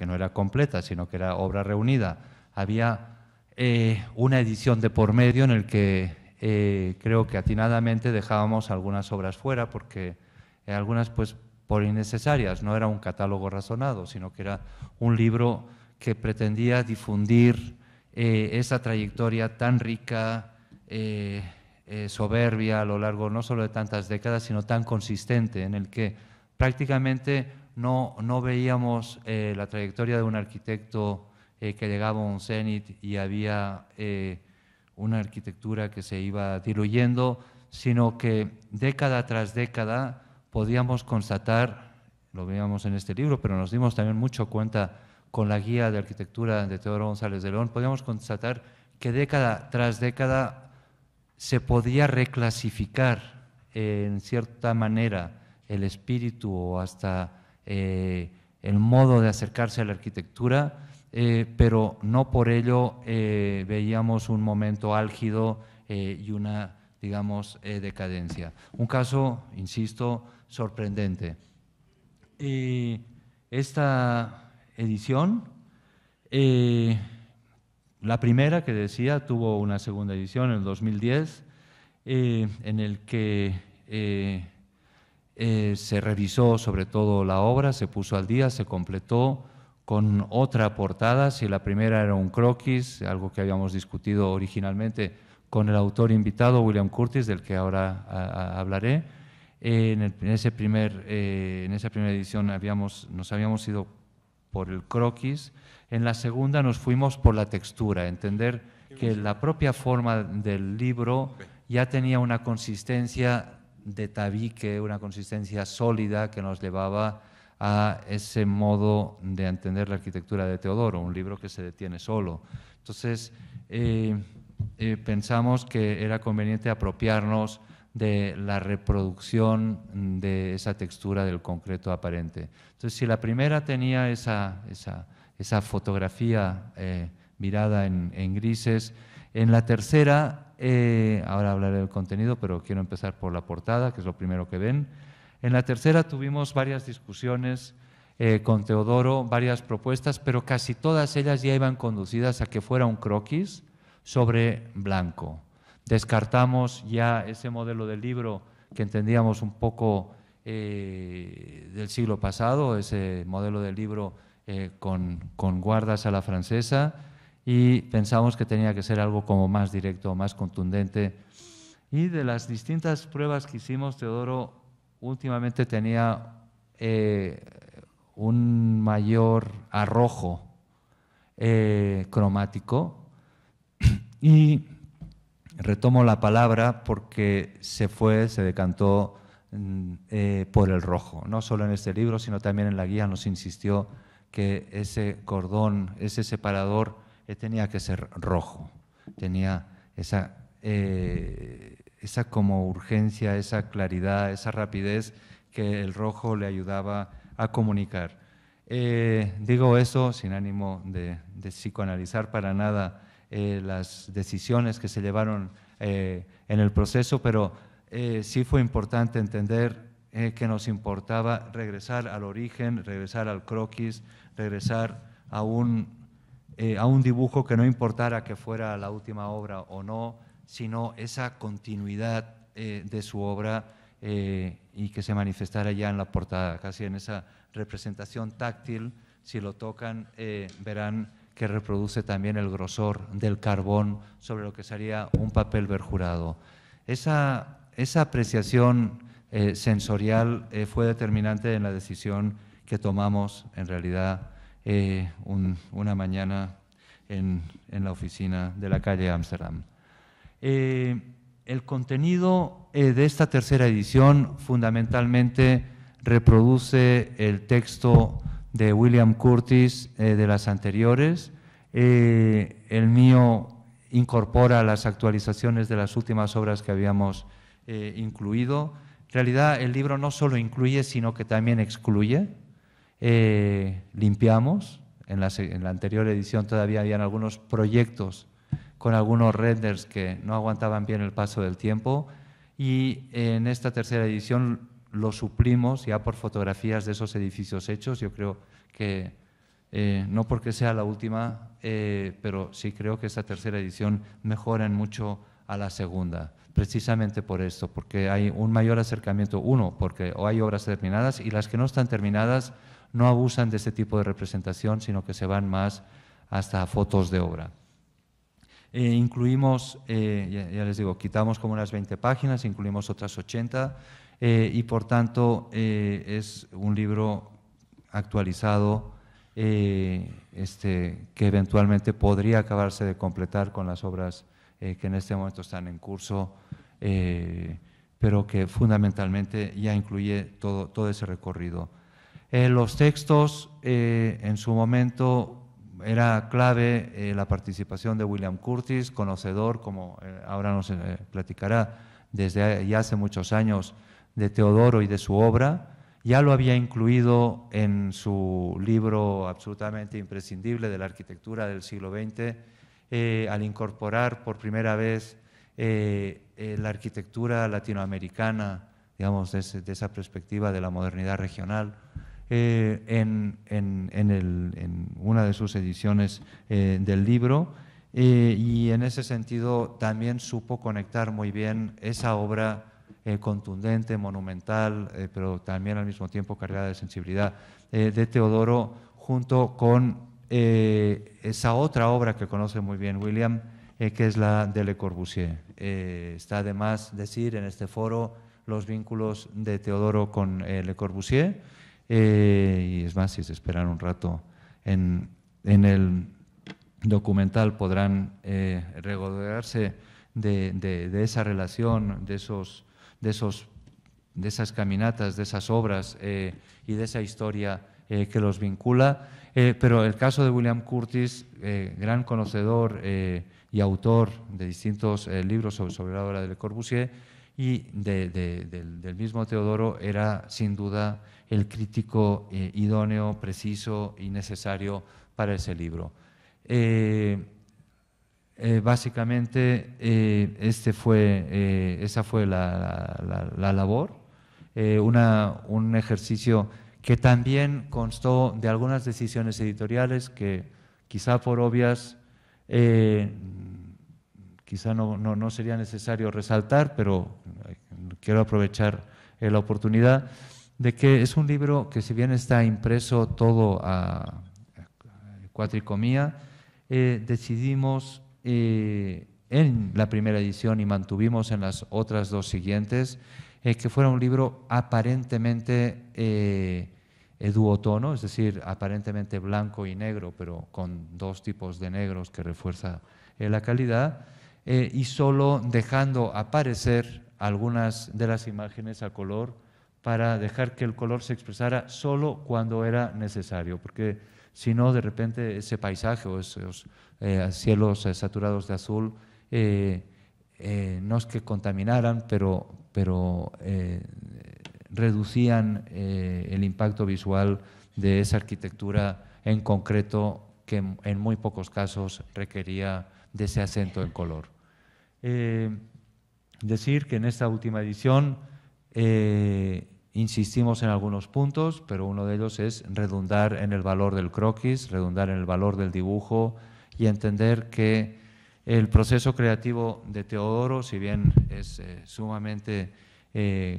que no era completa, sino que era obra reunida. Había eh, una edición de por medio en el que eh, creo que atinadamente dejábamos algunas obras fuera, porque eh, algunas pues por innecesarias, no era un catálogo razonado, sino que era un libro que pretendía difundir esa trayectoria tan rica, soberbia a lo largo no solo de tantas décadas, sino tan consistente, en el que prácticamente no, veíamos eh, la trayectoria de un arquitecto eh, que llegaba a un cenit y había eh, una arquitectura que se iba diluyendo, sino que década tras década podíamos constatar, lo veíamos en este libro, pero nos dimos también mucho cuenta con la guía de arquitectura de Teodoro González de León, podíamos constatar que década tras década se podía reclasificar en cierta manera el espíritu o hasta eh, el modo de acercarse a la arquitectura, eh, pero no por ello eh, veíamos un momento álgido y una, digamos, decadencia. Un caso, insisto, sorprendente. esta edición, la primera que decía, tuvo una segunda edición en el 2010, en el que eh, se revisó sobre todo la obra, se puso al día, se completó con otra portada, si la primera era un croquis, algo que habíamos discutido originalmente con el autor invitado, William Curtis, del que ahora hablaré. Eh, en, ese primer, eh, en esa primera edición habíamos, nos habíamos ido por el croquis, en la segunda nos fuimos por la textura, entender que la propia forma del libro ya tenía una consistencia de tabique, una consistencia sólida que nos llevaba a ese modo de entender la arquitectura de Teodoro, un libro que se detiene solo. Entonces, eh, eh, pensamos que era conveniente apropiarnos de la reproducción de esa textura del concreto aparente. Entonces, si la primera tenía esa, fotografía eh, mirada en, en grises, en la tercera eh, ahora hablaré del contenido, pero quiero empezar por la portada, que es lo primero que ven. En la tercera tuvimos varias discusiones eh, con Teodoro, varias propuestas, pero casi todas ellas ya iban conducidas a que fuera un croquis sobre blanco. Descartamos ya ese modelo del libro que entendíamos un poco eh, del siglo pasado, ese modelo del libro con guardas a la francesa, y pensamos que tenía que ser algo como más directo, más contundente. Y de las distintas pruebas que hicimos, Teodoro últimamente tenía eh, un mayor arrojo eh, cromático. Y retomo la palabra porque se fue, se decantó mm, eh, por el rojo, no solo en este libro, sino también en la guía nos insistió que ese cordón, ese separador, tenía que ser rojo, tenía esa, eh, esa como urgencia, esa claridad, esa rapidez que el rojo le ayudaba a comunicar. Eh, digo eso sin ánimo de, psicoanalizar para nada eh, las decisiones que se llevaron en el proceso, pero sí fue importante entender que nos importaba regresar al origen, regresar al croquis, regresar a un eh, a un dibujo que no importara que fuera la última obra o no, sino esa continuidad eh, de su obra eh, y que se manifestara ya en la portada, casi en esa representación táctil. Si lo tocan, verán que reproduce también el grosor del carbón sobre lo que sería un papel verjurado. esa apreciación sensorial fue determinante en la decisión que tomamos en realidad eh, una mañana en, la oficina de la calle Amsterdam. Eh, el contenido eh, de esta tercera edición fundamentalmente reproduce el texto de William Curtis de las anteriores. el mío incorpora las actualizaciones de las últimas obras que habíamos incluido. En realidad, el libro no solo incluye, sino que también excluye. Eh, limpiamos, en la, anterior edición todavía habían algunos proyectos con algunos renders que no aguantaban bien el paso del tiempo y eh, en esta tercera edición lo suplimos ya por fotografías de esos edificios hechos. Yo creo que, eh, no porque sea la última, pero sí creo que esta tercera edición mejora en mucho a la segunda, precisamente por esto, porque hay un mayor acercamiento, uno, porque hay obras terminadas y las que no están terminadas no abusan de este tipo de representación, sino que se van más hasta fotos de obra. Eh, incluimos, eh, ya, les digo, quitamos como unas 20 páginas, incluimos otras 80 eh, y por tanto es un libro actualizado este, que eventualmente podría acabarse de completar con las obras que en este momento están en curso, pero que fundamentalmente ya incluye todo ese recorrido eh, los textos, eh, en su momento era clave eh, la participación de William Curtis, conocedor, como ahora nos platicará, desde ya hace muchos años de Teodoro y de su obra. Ya lo había incluido en su libro absolutamente imprescindible de la arquitectura del siglo XX, al incorporar por primera vez la arquitectura latinoamericana, digamos, de esa perspectiva de la modernidad regional eh, en, una de sus ediciones eh, del libro. Eh, y en ese sentido también supo conectar muy bien esa obra contundente, monumental, pero también al mismo tiempo cargada de sensibilidad de Teodoro, junto con esa otra obra que conoce muy bien William, que es la de Le Corbusier. está además decir en este foro los vínculos de Teodoro con Le Corbusier. Eh, y es más, si se esperan un rato en, el documental podrán eh, regodearse de, esa relación, de, esas caminatas, de esas obras eh, y de esa historia que los vincula. pero el caso de William Curtis, gran conocedor y autor de distintos libros sobre, sobre, la obra de Le Corbusier, y del, mismo Teodoro era sin duda el crítico eh, idóneo, preciso y necesario para ese libro. Eh, eh, básicamente, este fue, esa fue la, labor, una, un ejercicio que también constó de algunas decisiones editoriales que quizá por obvias quizá no, sería necesario resaltar, pero eh, quiero aprovechar eh, la oportunidad de que es un libro que si bien está impreso todo a cuatricomía, eh, decidimos en la primera edición y mantuvimos en las otras dos siguientes que fuera un libro aparentemente duotono, es decir, aparentemente blanco y negro, pero con dos tipos de negros que refuerza la calidad. Eh, y solo dejando aparecer algunas de las imágenes a color para dejar que el color se expresara solo cuando era necesario, porque si no, de repente ese paisaje o esos eh, cielos eh, saturados de azul, no es que contaminaran, pero, pero reducían el impacto visual de esa arquitectura en concreto que en muy pocos casos requería de ese acento en color. Eh, decir que en esta última edición eh, insistimos en algunos puntos, pero uno de ellos es redundar en el valor del croquis, redundar en el valor del dibujo y entender que el proceso creativo de Teodoro, si bien es eh, sumamente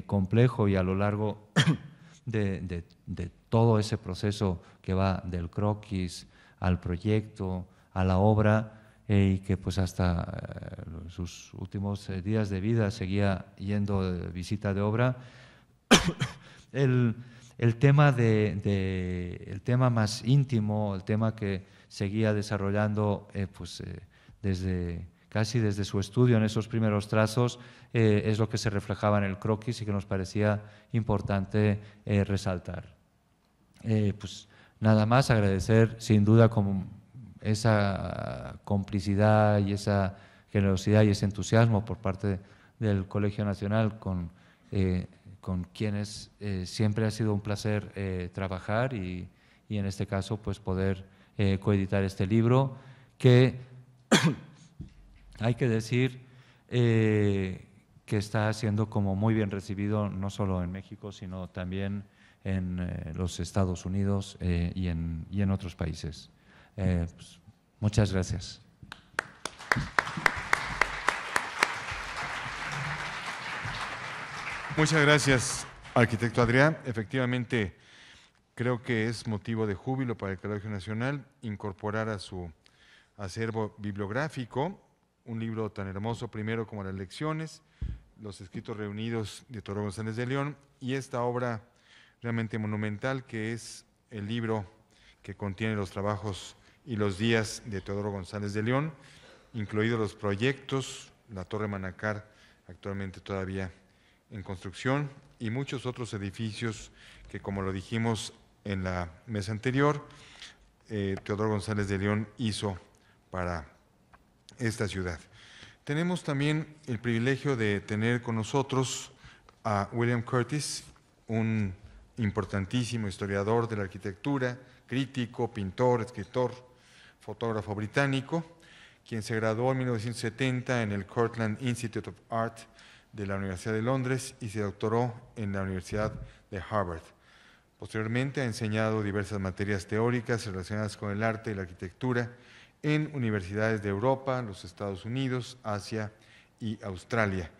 complejo y a lo largo de, todo ese proceso que va del croquis al proyecto, a la obra, y que pues hasta eh, sus últimos eh, días de vida seguía yendo de visita de obra. el, el, tema de, el tema más íntimo, el tema que seguía desarrollando eh, pues, desde casi desde su estudio en esos primeros trazos, es lo que se reflejaba en el croquis y que nos parecía importante resaltar. pues nada más, agradecer sin duda como esa complicidad y esa generosidad y ese entusiasmo por parte del Colegio Nacional con, eh, quienes eh, siempre ha sido un placer eh, trabajar y, en este caso pues poder coeditar este libro que hay que decir que está siendo como muy bien recibido no solo en México sino también en los Estados Unidos y, en, otros países. Eh, pues, muchas gracias. Muchas gracias, arquitecto Adrián. Efectivamente, creo que es motivo de júbilo para el Colegio Nacional incorporar a su acervo bibliográfico un libro tan hermoso, primero como las lecciones, los escritos reunidos de Toro González de León y esta obra realmente monumental que es el libro que contiene los trabajos y los días de Teodoro González de León, incluidos los proyectos, la Torre Manacar actualmente todavía en construcción y muchos otros edificios que, como lo dijimos en la mesa anterior, eh, Teodoro González de León hizo para esta ciudad. Tenemos también el privilegio de tener con nosotros a William Curtis, un importantísimo historiador de la arquitectura, crítico, pintor, escritor, fotógrafo británico, quien se graduó en 1970 en el Cortland Institute of Art de la Universidad de Londres y se doctoró en la Universidad de Harvard. Posteriormente ha enseñado diversas materias teóricas relacionadas con el arte y la arquitectura en universidades de Europa, los Estados Unidos, Asia y Australia.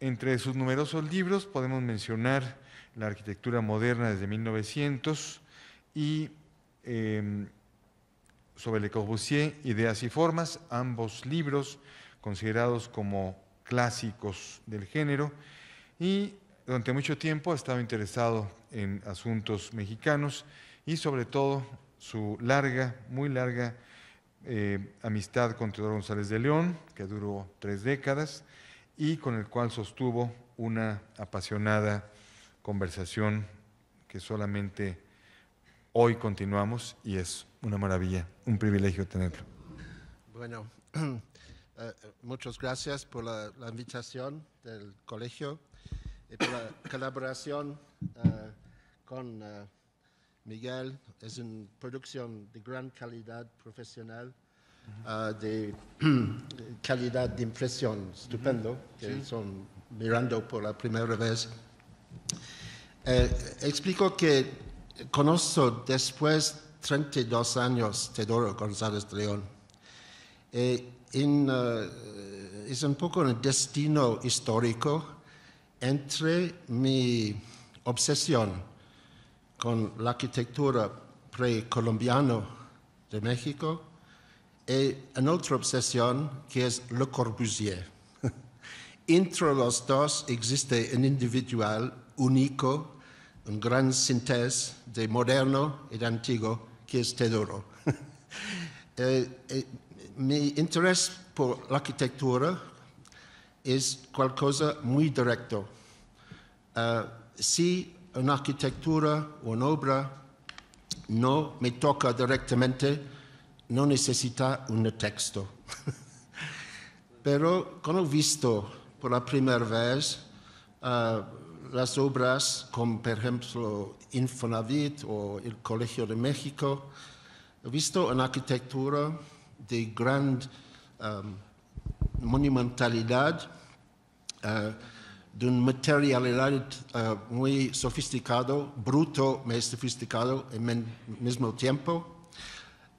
Entre sus numerosos libros podemos mencionar La arquitectura moderna desde 1900 y em, sobre Le Corbusier, Ideas y Formas, ambos libros considerados como clásicos del género, y durante mucho tiempo ha estado interesado en asuntos mexicanos y sobre todo su larga, muy larga eh, amistad con Teodoro González de León, que duró tres décadas, y con el cual sostuvo una apasionada conversación que solamente hoy continuamos y es una maravilla, un privilegio tenerlo. Bueno, eh, muchas gracias por la, invitación del colegio y por la colaboración eh, con eh, Miguel. Es una producción de gran calidad profesional. de calidad de impresión estupendo, que son mirando por la primera vez. explico que conozco después 32 años Teodoro González de León. Eh, eh, es un poco un destino histórico entre mi obsesión con la arquitectura precolombiana de México y e una otra obsesión que es Le Corbusier. Entre los dos existe un individual único un gran sintesi di moderno ed antico che è Teodoro. Eh, eh, mi interesse per l'architettura è qualcosa di molto diretto. Uh, eh, se un'architettura o un'opera non mi tocca direttamente, non necessita un testo. Però quando ho visto per la prima volta uh, las obras como por ejemplo Infonavit o el Colegio de México, he visto una arquitectura de gran um, monumentalidad, uh, de un materialidad uh, muy sofisticado, bruto, muy sofisticado en mismo tiempo,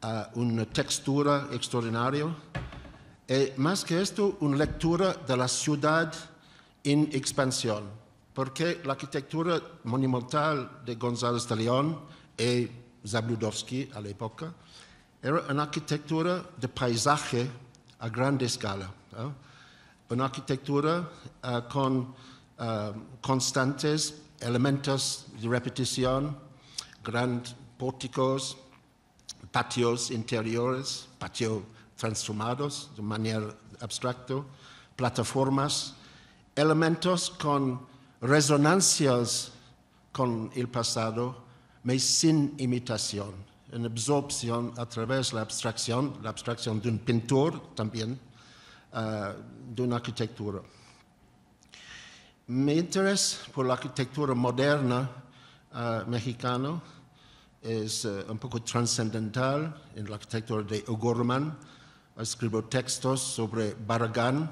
uh, una textura extraordinaria. Y eh, más que esto, una lectura de la ciudad en expansión porque la arquitectura monumental de González de León y Zabludowski a la época era una arquitectura de paisaje a gran escala, una arquitectura ah, con ah, constantes elementos de repetición, grandes pórticos, patios interiores, patios transformados de manera abstracta, plataformas, elementos con resonancias con el pasado, pero sin imitación, en absorción a través de la abstracción, la abstracción de un pintor también, ah, de una arquitectura. Mi interés por la arquitectura moderna ah, mexicana es eh, un poco trascendental en la arquitectura de O'Gorman. Escribo textos sobre Barragán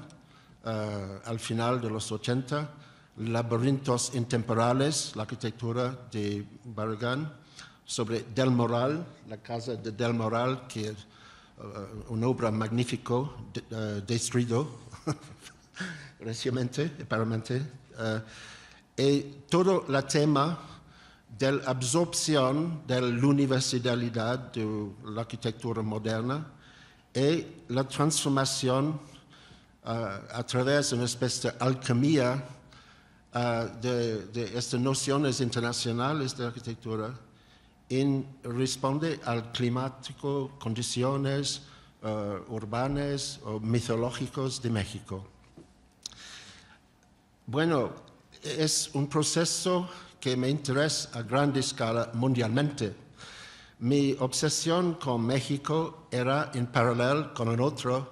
ah, al final de los 80 Laberintos intemporales, la arquitectura de Barragán, sobre Del Moral, la casa de Del Moral, que es eh, una obra magnífica, eh, destruida recientemente, eh, y todo el tema de la absorción de la universalidad de la arquitectura moderna y la transformación a través de una especie de alquimia Ah, de, estas nociones internacionales de arquitectura en responde al climático, condiciones urbanes ah, urbanas o mitológicos de México. Bueno, es un proceso que me interesa a gran escala mundialmente. Mi obsesión con México era en paralelo con el otro,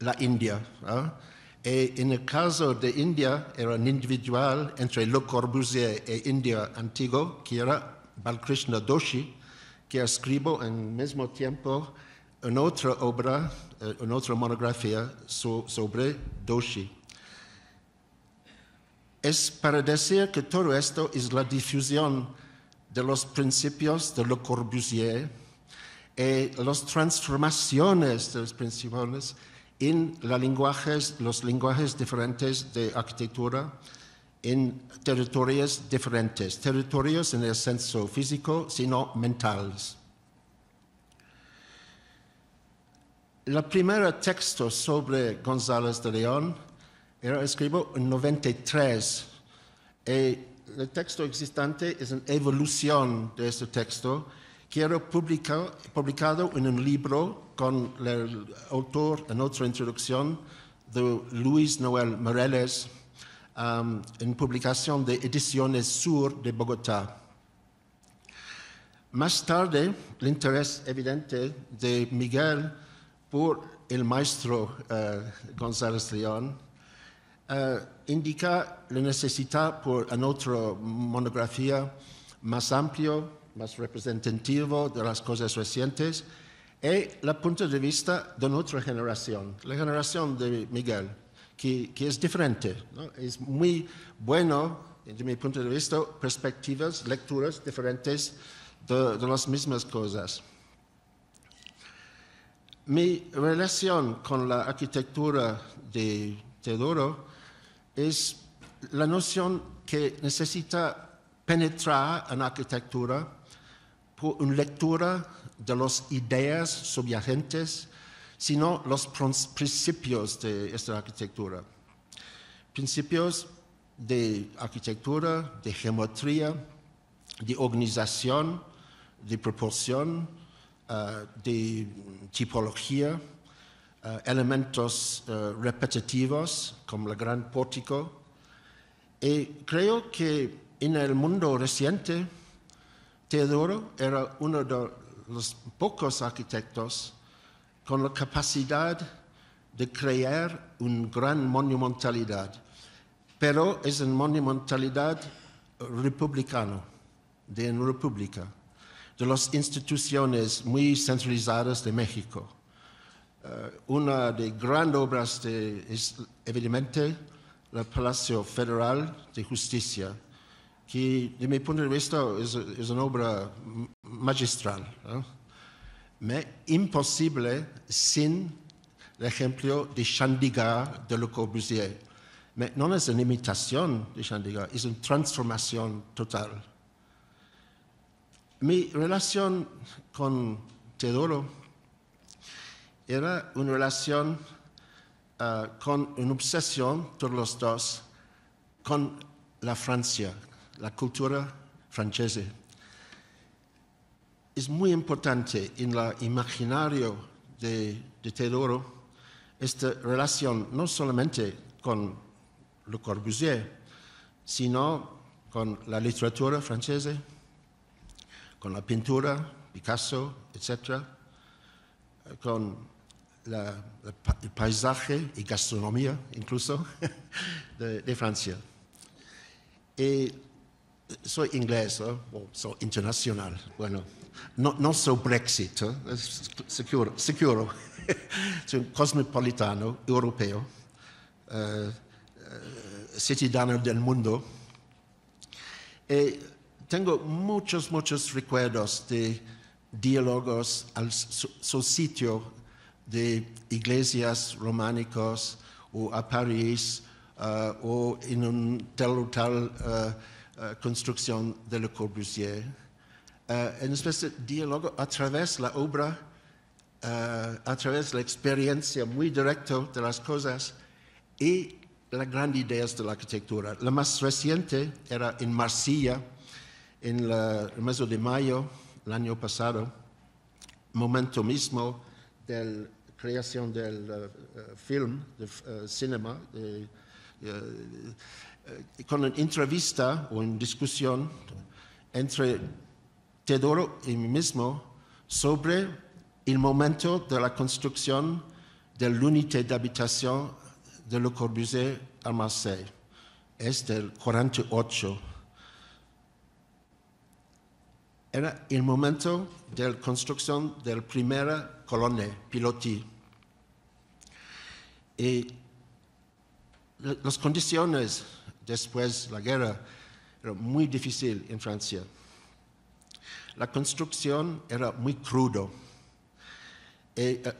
la India. ¿ah? Y eh, en el caso de India, era un individual entre Le Corbusier e India antiguo, que era Balkrishna Doshi, que escribo en mismo tiempo en otra obra, eh, en otra monografía sobre Doshi. Es para decir que todo esto es la difusión de los principios de Le Corbusier y las transformaciones de los principios en los lenguajes diferentes de arquitectura en territorios diferentes, territorios en el senso físico, sino mentales. El primer texto sobre González de León era eh, escrito en 93. Eh, el texto existente es una evolución de este texto Quiero publicar, publicado en un libro con el autor en otra introducción de Luis Noel Moreles, um, en publicación de Ediciones Sur de Bogotá. Más tarde, el interés evidente de Miguel por el maestro eh, González León eh, indica la necesidad por otra monografía más amplio más representativo de las cosas recientes, es el punto de vista de nuestra generación, la generación de Miguel, que, es diferente. Es muy bueno, desde mi punto de vista, perspectivas, lecturas diferentes de, de las mismas cosas. Mi relación con la arquitectura de Teodoro es la noción que necesita penetrar en arquitectura por una lectura de las ideas subyacentes, sino los principios de esta arquitectura. Principios de arquitectura, de geometría, de organización, de proporción, eh, de tipología, eh, elementos eh, repetitivos como el gran pórtico. Y creo que en el mundo reciente Teodoro era uno de los pocos arquitectos con la capacidad de crear una gran monumentalidad, pero es una monumentalidad republicana, de una república, de las instituciones muy centralizadas de México. Eh, una de grandes obras de, es evidentemente el Palacio Federal de Justicia, que de mi punto de vista es, una obra magistral. pero imposible sin el ejemplo de Chandigarh de Le Corbusier. no es una imitación de Chandigarh, es una transformación total. Mi relación con Teodoro era una relación ah, con una obsesión, todos los dos, con la Francia, la cultura francesa. Es muy importante en el imaginario de, de esta relación no solamente con Le Corbusier, sino con la literatura francesa, con la pintura, Picasso, etc., con el paisaje y gastronomía incluso de, de Francia. Y eh, soy inglés, ¿eh? o soy internacional. Bueno, no, no soy Brexit, ¿eh? seguro, seguro. soy cosmopolitano europeo, eh, ciudadano del mundo. y tengo muchos, muchos recuerdos de diálogos al su, sitio de iglesias románicas o a París o en un tal o eh, construcción de Le Corbusier, eh, en especie de diálogo a través de la obra, eh, a través de la experiencia muy directa de las cosas y las grandes ideas de la arquitectura. La más reciente era en Marsella, en el mes de mayo el año pasado, momento mismo de la creación del film, del cinema. Eh, con una entrevista o una discusión entre Teodoro y mí mismo sobre el momento de la construcción de la unidad de habitación de Le Corbusier a Marseille. Es del 48. Era el momento de la construcción de la primera colonia, Piloti. Y las condiciones después la guerra era muy difícil en Francia. La construcción era muy crudo. E, eh,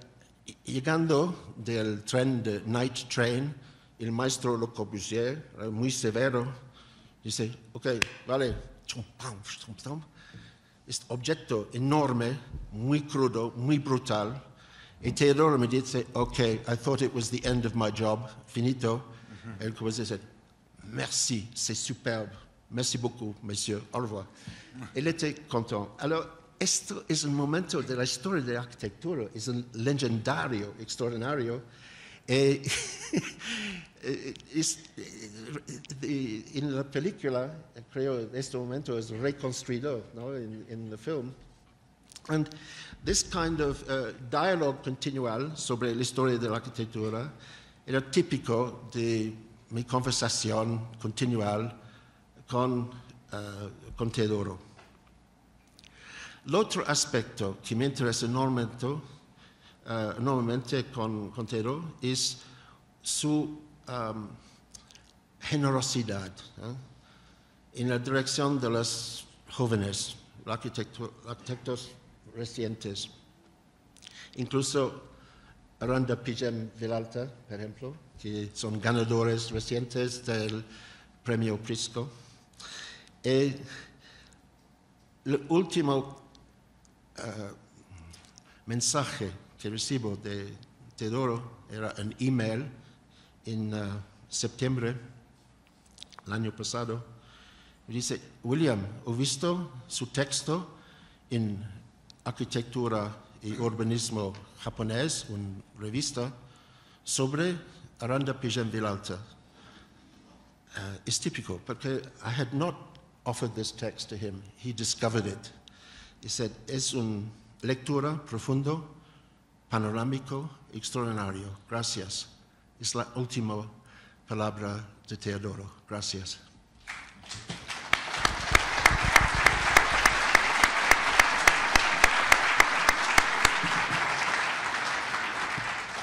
y llegando del tren de Night Train, el maestro Le Corbusier, era muy severo, dice, ok, vale, este objeto enorme, muy crudo, muy brutal. Y Teodoro me dice, ok, I thought it was the end of my job, finito. El dice, merci, c'est superbe. Merci beaucoup, monsieur. Au revoir. Il était content. Alors, est moment un moment de la de l'architecture est un legendario, extraordinario. Et... Dans e, e, e, la película, je crois que ce moment est reconstruit dans le film. Et ce kind of uh, dialogue continual sobre l'histoire de l'architecture est typique de mi conversación continual con, uh, con Teodoro. El otro aspecto que me interesa enormemente, uh, enormemente con, con, Teodoro es su um, generosidad ¿eh? en la dirección de los jóvenes, los arquitectos recientes, incluso Aranda Pijam Vilalta, por ejemplo, que son ganadores recientes del premio Prisco. el eh, último eh, mensaje que recibo de Teodoro era un email en eh, septiembre el año pasado. Dice, William, ¿he visto su texto en arquitectura y urbanismo japonés, una revista, sobre Aranda Pijan Vilalta. Eh, es típico. typical I had not offered this text to him. He discovered it. He said, es una lectura profundo, panorámico, extraordinario. Gracias. Es la última palabra de Teodoro. Gracias.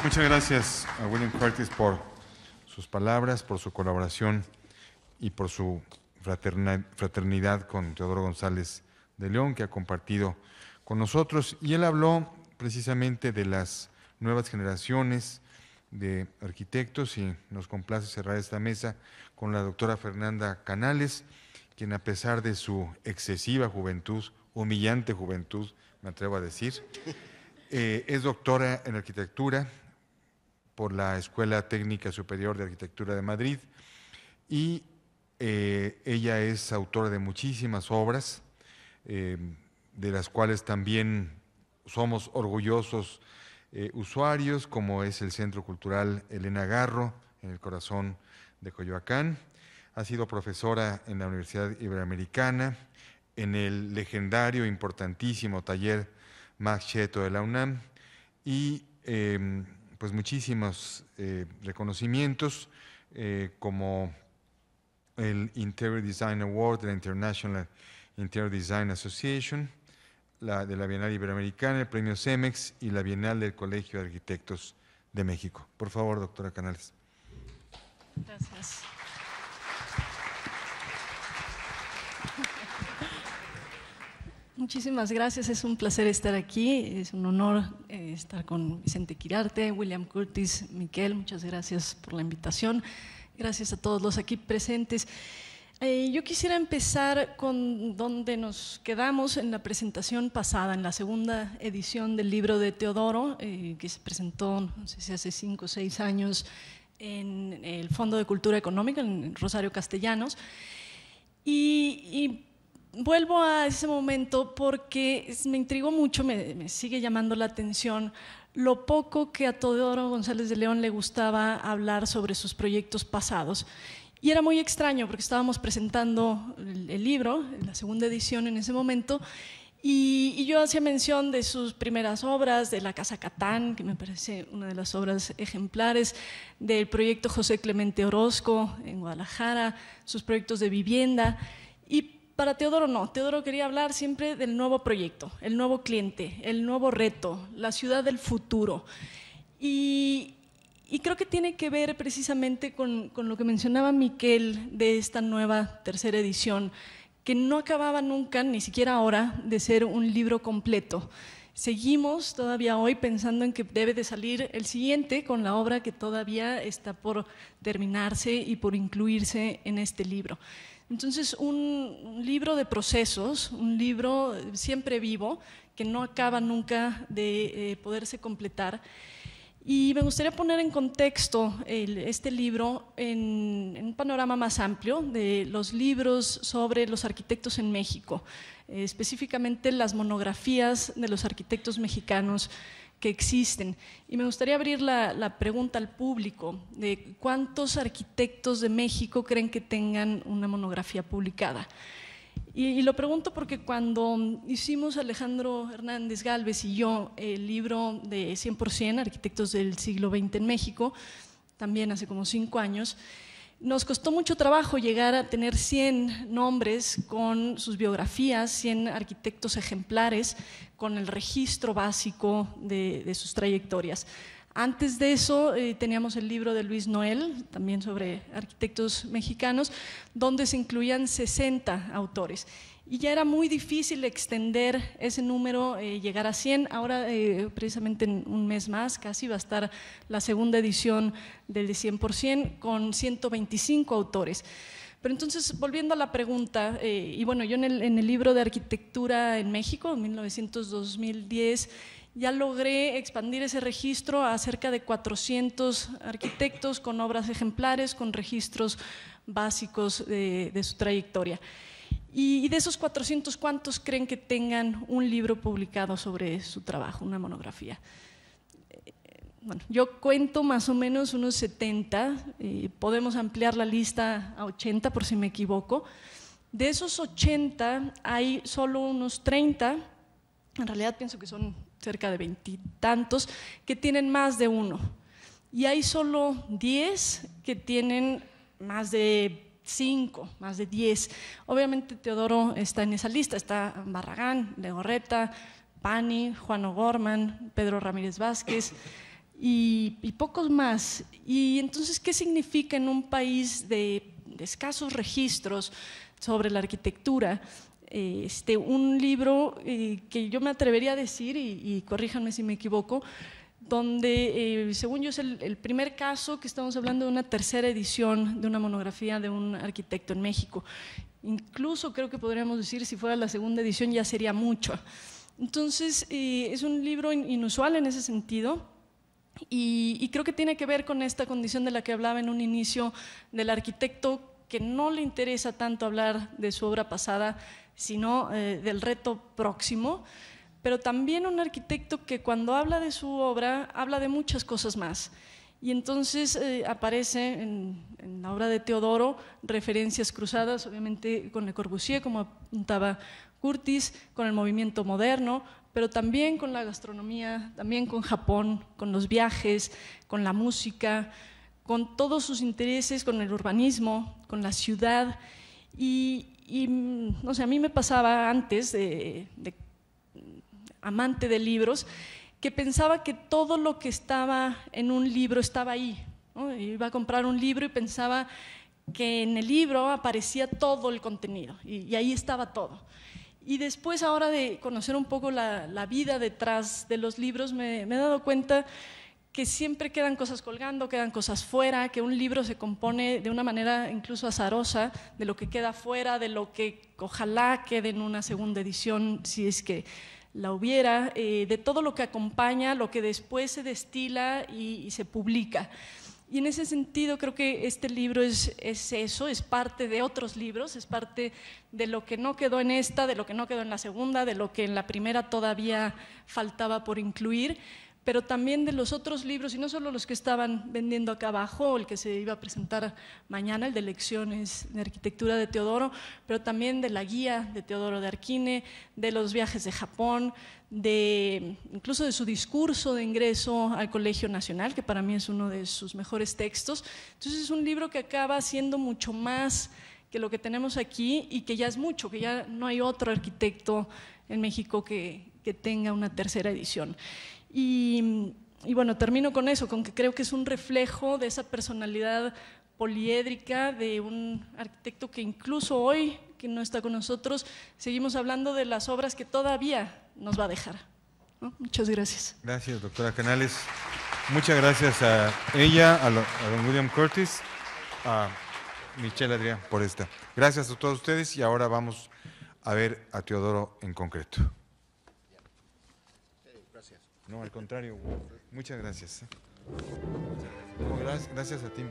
Muchas gracias a William Curtis por sus palabras, por su colaboración y por su fraternidad con Teodoro González de León, que ha compartido con nosotros. Y él habló precisamente de las nuevas generaciones de arquitectos y nos complace cerrar esta mesa con la doctora Fernanda Canales, quien a pesar de su excesiva juventud, humillante juventud, me atrevo a decir, eh, es doctora en arquitectura, por la Escuela Técnica Superior de Arquitectura de Madrid y eh, ella es autora de muchísimas obras, eh, de las cuales también somos orgullosos eh, usuarios, como es el Centro Cultural Elena Garro, en el corazón de Coyoacán. Ha sido profesora en la Universidad Iberoamericana, en el legendario, importantísimo taller Max Cheto de la UNAM y em, pues muchísimos eh, reconocimientos eh, como el Interior Design Award de la International Interior Design Association, la de la Bienal Iberoamericana, el Premio CEMEX y la Bienal del Colegio de Arquitectos de México. Por favor, doctora Canales. Muchísimas gracias, es un placer estar aquí, es un honor eh, estar con Vicente Quirarte, William Curtis, Miquel, muchas gracias por la invitación, gracias a todos los aquí presentes. Eh, yo quisiera empezar con donde nos quedamos en la presentación pasada, en la segunda edición del libro de Teodoro, eh, que se presentó, no sé si hace cinco o seis años, en el Fondo de Cultura Económica, en Rosario Castellanos, y vuelvo a ese momento porque me intrigó mucho, me, sigue llamando la atención lo poco que a Todoro González de León le gustaba hablar sobre sus proyectos pasados. Y era muy extraño porque estábamos presentando el, libro, la segunda edición en ese momento, y, y yo hacía mención de sus primeras obras, de La Casa Catán, que me parece una de las obras ejemplares, del proyecto José Clemente Orozco en Guadalajara, sus proyectos de vivienda. Y para Teodoro no, Teodoro quería hablar siempre del nuevo proyecto, el nuevo cliente, el nuevo reto, la ciudad del futuro. Y, creo que tiene que ver precisamente con, con lo que mencionaba Miquel de esta nueva tercera edición, que no acababa nunca, ni siquiera ahora, de ser un libro completo. Seguimos todavía hoy pensando en que debe de salir el siguiente con la obra que todavía está por terminarse y por incluirse en este libro. Entonces, un libro de procesos, un libro siempre vivo, que no acaba nunca de eh, poderse completar. Y me gustaría poner en contexto este libro en, un panorama más amplio de los libros sobre los arquitectos en México, eh, específicamente las monografías de los arquitectos mexicanos que existen. Y me gustaría abrir la, pregunta al público de cuántos arquitectos de México creen que tengan una monografía publicada. Y, lo pregunto porque cuando hicimos Alejandro Hernández Galvez y yo el libro de 100% Arquitectos del siglo XX en México, también hace como cinco años, nos costó mucho trabajo llegar a tener 100 nombres con sus biografías, 100 arquitectos ejemplares, con el registro básico de, sus trayectorias. Antes de eso eh, teníamos el libro de Luis Noel, también sobre arquitectos mexicanos, donde se incluían 60 autores y ya era muy difícil extender ese número, eh, llegar a 100. Ahora, eh, precisamente en un mes más, casi va a estar la segunda edición del 100 con 125 autores. Pero entonces, volviendo a la pregunta, eh, y bueno, yo en el, libro de arquitectura en México, 1900-2010, ya logré expandir ese registro a cerca de 400 arquitectos con obras ejemplares, con registros básicos de su trayectoria. Y, de esos 400, ¿cuántos creen que tengan un libro publicado sobre su trabajo, una monografía? Eh, bueno, yo cuento más o menos unos 70, eh, podemos ampliar la lista a 80 por si me equivoco. De esos 80 hay solo unos 30, en realidad pienso que son cerca de veintitantos, que tienen más de uno. Y hay solo 10 que tienen más de cinco, más de diez. Obviamente Teodoro está en esa lista, está Barragán, Legorreta, Pani, Juan O'Gorman, Pedro Ramírez Vázquez y, pocos más. Y entonces, ¿qué significa en un país de, escasos registros sobre la arquitectura? Este, un libro eh, que yo me atrevería a decir, y, y corríjanme si me equivoco, donde, eh, según yo, es el, primer caso que estamos hablando de una tercera edición de una monografía de un arquitecto en México. Incluso creo que podríamos decir, si fuera la segunda edición ya sería mucho. Entonces, eh, es un libro inusual en ese sentido. Y, creo que tiene que ver con esta condición de la que hablaba en un inicio del arquitecto que no le interesa tanto hablar de su obra pasada, sino eh, del reto próximo pero también un arquitecto que cuando habla de su obra habla de muchas cosas más. Y entonces eh, aparece en, la obra de Teodoro referencias cruzadas, obviamente con Le Corbusier, como apuntaba Curtis, con el movimiento moderno, pero también con la gastronomía, también con Japón, con los viajes, con la música, con todos sus intereses, con el urbanismo, con la ciudad. Y, mm, no sé, a mí me pasaba antes de, de amante de libros, que pensaba que todo lo que estaba en un libro estaba ahí. Iba a comprar un libro y pensaba que en el libro aparecía todo el contenido y, ahí estaba todo. Y después ahora de conocer un poco la, vida detrás de los libros, me, me he dado cuenta que siempre quedan cosas colgando, quedan cosas fuera, que un libro se compone de una manera incluso azarosa de lo que queda fuera, de lo que ojalá quede en una segunda edición, si es que la hubiera, eh, de todo lo que acompaña, lo que después se destila y, se publica. Y en ese sentido creo que este libro es, es eso, es parte de otros libros, es parte de lo que no quedó en esta, de lo que no quedó en la segunda, de lo que en la primera todavía faltaba por incluir, pero también de los otros libros, y no solo los que estaban vendiendo acá abajo, el que se iba a presentar mañana, el de lecciones de arquitectura de Teodoro, pero también de la guía de Teodoro de Arquine, de los viajes de Japón, de, incluso de su discurso de ingreso al Colegio Nacional, que para mí es uno de sus mejores textos. Entonces es un libro que acaba siendo mucho más que lo que tenemos aquí y que ya es mucho, que ya no hay otro arquitecto en México que, que tenga una tercera edición. Y, bueno, termino con eso, con que creo que es un reflejo de esa personalidad poliédrica de un arquitecto que incluso hoy, que no está con nosotros, seguimos hablando de las obras que todavía nos va a dejar. Muchas gracias. Gracias, doctora Canales. Muchas gracias a ella, a, don William Curtis, a Michelle Adrián por esta. Gracias a todos ustedes y ahora vamos a ver a Teodoro en concreto. No, al contrario, Muchas gracias. ¿eh? gracias, gracias a ti.